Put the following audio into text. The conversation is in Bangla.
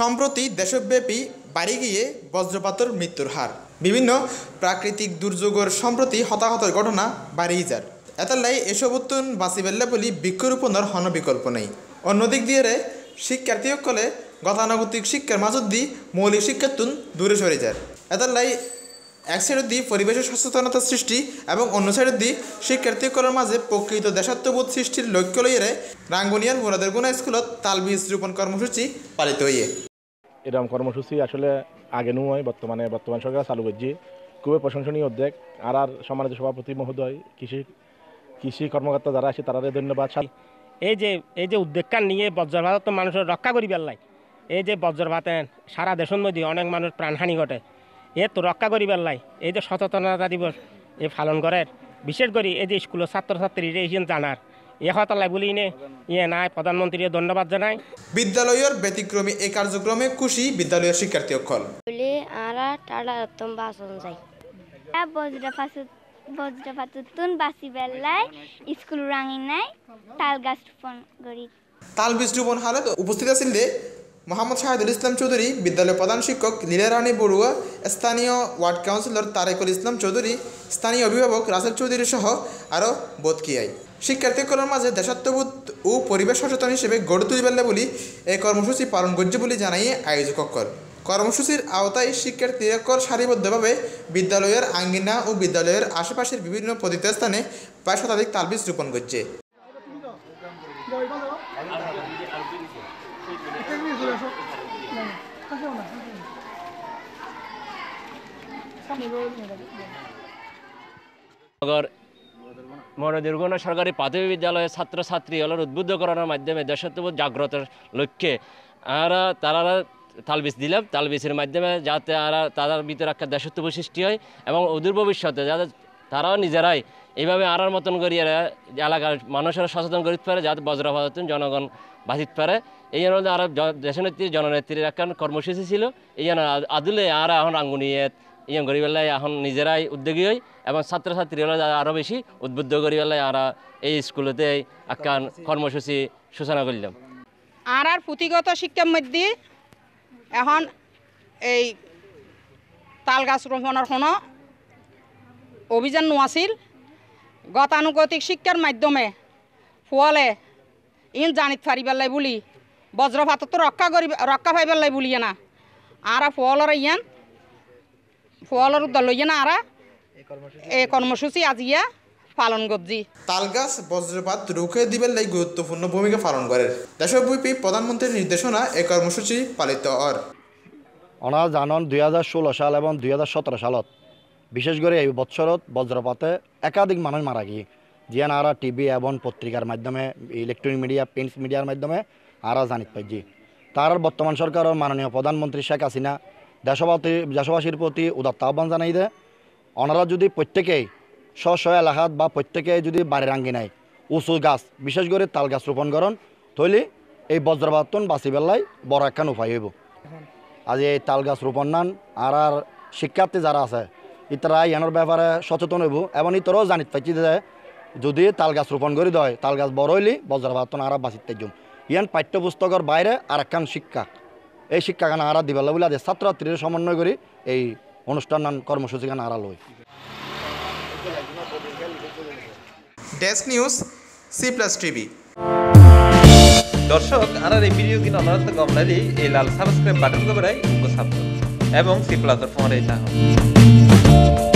সম্প্রতি দেশব্যাপী বাড়ি গিয়ে বজ্রপাতর মৃত্যুর হার বিভিন্ন প্রাকৃতিক দুর্যোগের সম্প্রতি হতাহতের ঘটনা বাড়িয়ে যার লাই এসব উত্তন বাঁচি বেল্লা বলি বৃক্ষরোপণের হন বিকল্প নেই অন্যদিক দিয়ে শিক্ষার্থীসকলে গতানুগতিক শিক্ষার মাজত দি মৌলিক শিক্ষার তুন দূরে সরে যায় লাই এক সাইড দিয়ে পরিবেশের সচেতনতা সৃষ্টি এবং অন্য সাইড দিয়ে সকলের মাঝে প্রকৃত দেশাত্মবোধ সৃষ্টির লক্ষ্য লইয়ারে রাঙ্গুনিয়ার মুরাদের গুণা স্কুলত তালবিজ রোপণ কর্মসূচি পালিত হইয়ে এরকম কর্মসূচি আসলে আগে নয় বর্তমানে বর্তমান সরকার চালু করছি খুবই প্রশংসনীয় উদ্যোগ আর আর সম্মানিত সভাপতি মহোদয় কৃষি কৃষি কর্মকর্তা যারা আছে তারা ধন্যবাদ এই যে এই যে উদ্যোগটা নিয়ে বজ্রভাত মানুষের রক্ষা করি পেলাই এই যে বজ্রপাতে সারা দেশের মধ্যে অনেক মানুষ প্রাণহানি ঘটে এ তো রক্ষা করি পেলাই এই যে সচেতনতা দিবস এ পালন করার বিশেষ করে এই যে স্কুলের ছাত্রছাত্রীরা এই জানার এহতলাই বুলি ইনে ইয়ে নাই প্রধানমন্ত্রী ধন্যবাদ জানাই বিদ্যালয়ের ব্যতিক্রমী এই কার্যক্রমে খুশি বিদ্যালয়ের শিক্ষার্থী অক্ষল বলি আরা টাড়া রতম বাসন যাই বজরা ফাসুত বজরা ফাতুতুন বাসি বেলায় স্কুল রাঙি নাই তাল গাছ রোপণ করি তাল বীজ রোপণ হালত উপস্থিত আছিল দে মোহাম্মদ শাহিদুল ইসলাম চৌধুরী বিদ্যালয়ের প্রধান শিক্ষক লীলা রানী বড়ুয়া স্থানীয় ওয়ার্ড কাউন্সিলর তারেকুল ইসলাম চৌধুরী স্থানীয় অভিভাবক রাসেল চৌধুরী সহ আরও বোধকিয়ায় শিক্ষার্থীকরণের মাঝে দেশাত্মবোধ ও পরিবেশ সচেতন হিসেবে গড়ে তুলিবার বলি এই কর্মসূচি পালন করছে বলে জানাইয়ে আয়োজককর কর্মসূচির আওতায় শিক্ষার্থীকর সারিবদ্ধভাবে বিদ্যালয়ের আঙ্গিনা ও বিদ্যালয়ের আশেপাশের বিভিন্ন পতিত স্থানে প্রায় শতাধিক তালবিজ রোপণ করছে সামনে মগর মনোদুর্গনা সরকারি প্রাথমিক বিদ্যালয়ের ছাত্রছাত্রী হলের উদ্বুদ্ধ করানোর মাধ্যমে দেশত্ববোধ জাগ্রতের লক্ষ্যে আর তারা তালবিজ দিলাম তালবিজের মাধ্যমে যাতে আর তাদের ভিতরে একটা দেশত্ব সৃষ্টি হয় এবং অদূর ভবিষ্যতে যাতে তারাও নিজেরাই এইভাবে আড়ার মতন করি এলাকার মানুষেরা সচেতন করিতে পারে যাতে বজ্রপাতন জনগণ বাঁচিতে পারে এই জন্য আরও দেশনেত্রী জননেত্রীর একটা কর্মসূচি ছিল এই জন্য আদুলে আর এখন আঙ্গুনিয়ে ইয়ং করি এখন নিজেরাই উদ্যোগী হই এবং ছাত্রছাত্রী হলে আরও বেশি উদ্বুদ্ধ করি পেলায় আমরা এই স্কুলেতে একখান কর্মসূচি সূচনা করলাম আর আর পুঁথিগত শিক্ষার মধ্যে এখন এই তাল গাছ রোপণের কোনো অভিযান নোয়াছিল গতানুগতিক শিক্ষার মাধ্যমে ফুয়ালে ইন জানিত ফারিবার লাই বলি বজ্রপাতত রক্ষা করি রক্ষা পাইবার লাই বলিয়ে না আর ফুয়ালরা ইয়ান ফলের উদ্যান লইয়া না আরা এই কর্মসূচি আজিয়া পালন করছি তালগাছ বজ্রপাত রুখে দিবেন লাই গুরুত্বপূর্ণ ভূমিকা পালন করে দেশব্যাপী প্রধানমন্ত্রীর নির্দেশনা এই কর্মসূচি পালিত অর অনা জানন দুই হাজার ষোলো সাল এবং দুই হাজার সতেরো সালত বিশেষ করে এই বৎসরত বজ্রপাতে একাধিক মানুষ মারা গিয়ে আরা টিভি এবং পত্রিকার মাধ্যমে ইলেকট্রনিক মিডিয়া প্রিন্ট মিডিয়ার মাধ্যমে আরা জানিত পাইছি তার বর্তমান সরকার ও মাননীয় প্রধানমন্ত্রী শেখ হাসিনা দেশবাসী দেশবাসীর প্রতি উদাত্ত আহ্বান জানাই দেয় ওনারা যদি প্রত্যেকেই স্ব স্ব এলাকাত বা প্রত্যেকে যদি বাড়ির নেয় উঁচু গাছ বিশেষ করে তাল গাছ রোপণ করেন তৈলে এই বজ্রবাতন বাঁচি বেলায় বড় একখান উপায় হইব আজ এই তাল গাছ রোপণ নান আর আর শিক্ষার্থী যারা আছে ইতারা ইয়ানোর ব্যাপারে সচেতন হইব এবং ইতরাও জানিত পাইছি যে যদি তাল গাছ রোপণ করে দেয় তাল গাছ বড় হইলি বজ্রবাতন আর বাঁচিতে যাম ইয়ান পাঠ্যপুস্তকর বাইরে আর একখান শিক্ষা এই শিক্ষাখানা আড়া দিবাল্লা বলে আদের ছাত্রছাত্রীর সমন্বয় করে এই অনুষ্ঠান কর্মসূচিখানা আড়া লই desk news C plus TV দর্শক আনার এই ভিডিও কিনা অনারত গমলালি এই লাল সাবস্ক্রাইব বাটন গবরাই উঙ্গ এবং সি প্লাস ফোন রেখা